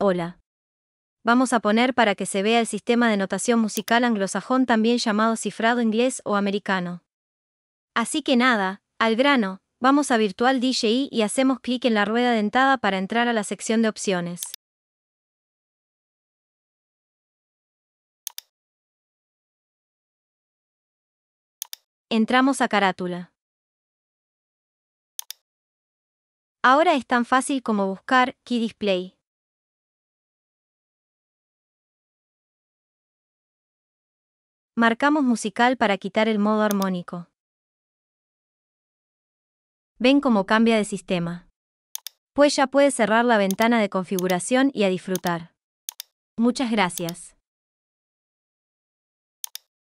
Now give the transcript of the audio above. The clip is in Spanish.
Hola. Vamos a poner para que se vea el sistema de notación musical anglosajón también llamado cifrado inglés o americano. Así que nada, al grano, vamos a Virtual DJI y hacemos clic en la rueda dentada para entrar a la sección de opciones. Entramos a carátula. Ahora es tan fácil como buscar Key Display. Marcamos musical para quitar el modo armónico. Ven cómo cambia de sistema. Pues ya puedes cerrar la ventana de configuración y a disfrutar. Muchas gracias.